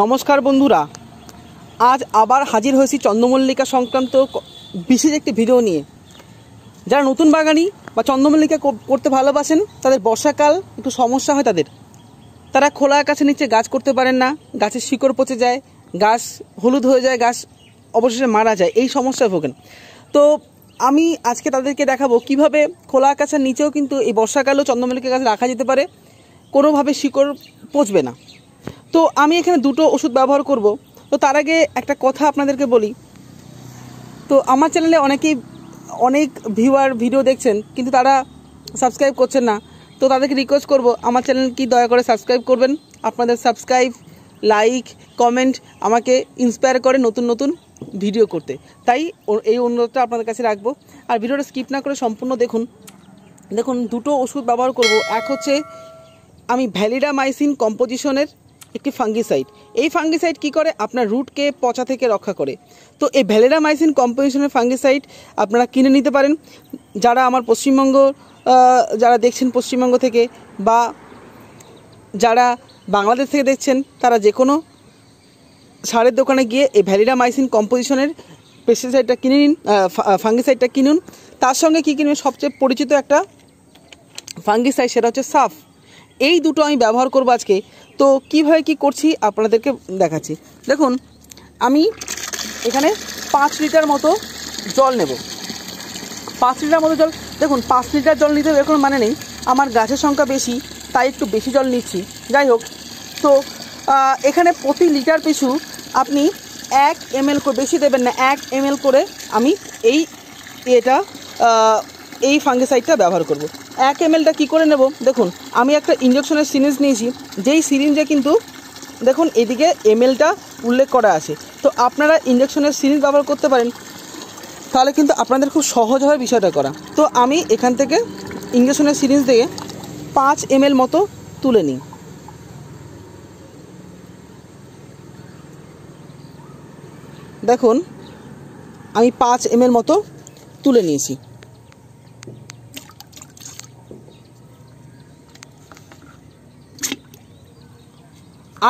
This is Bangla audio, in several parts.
নমস্কার বন্ধুরা আজ আবার হাজির হয়েছি চন্দ্রমল্লিকা সংক্রান্ত বিশেষ একটি ভিডিও নিয়ে যারা নতুন বাগানি বা চন্দ্রমল্লিকা করতে ভালোবাসেন তাদের বর্ষাকাল একটু সমস্যা হয় তাদের তারা খোলা আকাশের নিচে গাছ করতে পারেন না গাছের শিকড় পচে যায় গাছ হলুদ হয়ে যায় গাছ অবশেষে মারা যায় এই সমস্যায় ভোগেন তো আমি আজকে তাদেরকে দেখাবো কিভাবে খোলা আকাশের নিচেও কিন্তু এই বর্ষাকালেও চন্দ্রমল্লিকা গাছ রাখা যেতে পারে কোনোভাবে শিকড় পচবে না তো আমি এখানে দুটো ওষুধ ব্যবহার করব তো তার আগে একটা কথা আপনাদেরকে বলি তো আমার চ্যানেলে অনেকেই অনেক ভিউয়ার ভিডিও দেখছেন কিন্তু তারা সাবস্ক্রাইব করছেন না তো তাদেরকে রিকোয়েস্ট করব আমার চ্যানেল কি দয়া করে সাবস্ক্রাইব করবেন আপনাদের সাবস্ক্রাইব লাইক কমেন্ট আমাকে ইন্সপায়ার করে নতুন নতুন ভিডিও করতে তাই এই অনুরোধটা আপনাদের কাছে রাখবো আর ভিডিওটা স্কিপ না করে সম্পূর্ণ দেখুন দেখুন দুটো ওষুধ ব্যবহার করব এক হচ্ছে আমি ভ্যালিডামাইসিন কম্পোজিশনের একটি ফাঙ্গিসাইড এই ফাঙ্গিসাইড কি করে আপনার রুটকে পচা থেকে রক্ষা করে তো এই ভ্যালেরামাইসিন কম্পোজিশনের ফাঙ্গিসাইড আপনারা কিনে নিতে পারেন যারা আমার পশ্চিমবঙ্গ যারা দেখছেন পশ্চিমবঙ্গ থেকে বা যারা বাংলাদেশ থেকে দেখছেন তারা যে কোনো সারের দোকানে গিয়ে এই ভ্যালিরামাইসিন কম্পোজিশনের পেস্টিসাইডটা কিনে নিন ফাঙ্গিসাইডটা কিনুন তার সঙ্গে কী কিনবেন সবচেয়ে পরিচিত একটা ফাঙ্গিসাইড সেটা হচ্ছে সাফ এই দুটো আমি ব্যবহার করবো আজকে তো কীভাবে কি করছি আপনাদেরকে দেখাচ্ছি দেখুন আমি এখানে পাঁচ লিটার মতো জল নেব পাঁচ লিটার মতো জল দেখুন পাঁচ লিটার জল নিতে এরকম মানে নেই আমার গাছের সংখ্যা বেশি তাই একটু বেশি জল নিচ্ছি যাই হোক তো এখানে প্রতি লিটার পিছু আপনি এক এম করে বেশি দেবেন না এক এম করে আমি এই এটা এই ফাঙ্গিসাইডটা ব্যবহার করব এক এম এলটা কী করে নেব দেখুন আমি একটা ইঞ্জেকশনের সিরিঞ্জ নিয়েছি যেই সিরিঞ্জে কিন্তু দেখুন এদিকে এম এলটা উল্লেখ করা আছে তো আপনারা ইঞ্জেকশনের সিরিঞ্জ ব্যবহার করতে পারেন তাহলে কিন্তু আপনাদের খুব সহজ হয় বিষয়টা করা তো আমি এখান থেকে ইঞ্জেকশনের সিরিঞ্জ দিয়ে পাঁচ এম মতো তুলে নিই দেখুন আমি পাঁচ এম মতো তুলে নিয়েছি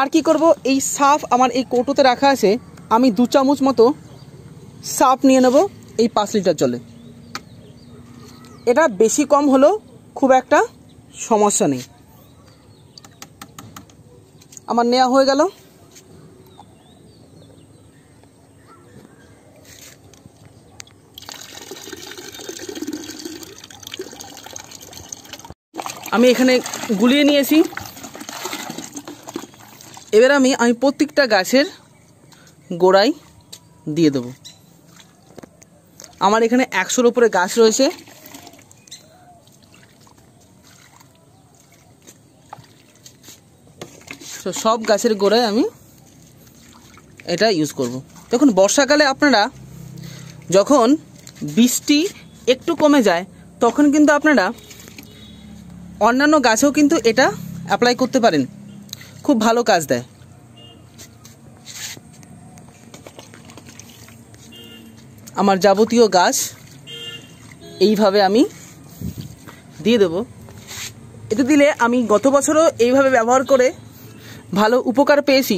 আর কি করব এই সাফ আমার এই কৌটোতে রাখা আছে আমি দু চামচ মতো সাফ নিয়ে নেব এই পাঁচ লিটার জলে এটা বেশি কম হলেও খুব একটা সমস্যা নেই আমার নেওয়া হয়ে গেল আমি এখানে গুলিয়ে নিয়েছি এবার আমি আমি প্রত্যেকটা গাছের গোড়ায় দিয়ে দেব আমার এখানে একশোর ওপরে গাছ রয়েছে তো সব গাছের গোড়ায় আমি এটা ইউজ করব। দেখুন বর্ষাকালে আপনারা যখন বৃষ্টি একটু কমে যায় তখন কিন্তু আপনারা অন্যান্য গাছেও কিন্তু এটা অ্যাপ্লাই করতে পারেন খুব ভালো কাজ দেয় আমার যাবতীয় গাছ এইভাবে আমি দিয়ে দেব এতে দিলে আমি গত বছরও এইভাবে ব্যবহার করে ভালো উপকার পেয়েছি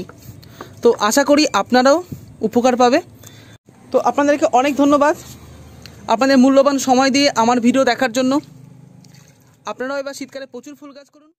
তো আশা করি আপনারাও উপকার পাবে তো আপনাদেরকে অনেক ধন্যবাদ আপনাদের মূল্যবান সময় দিয়ে আমার ভিডিও দেখার জন্য আপনারাও এবার শীতকালে প্রচুর ফুল গাছ করুন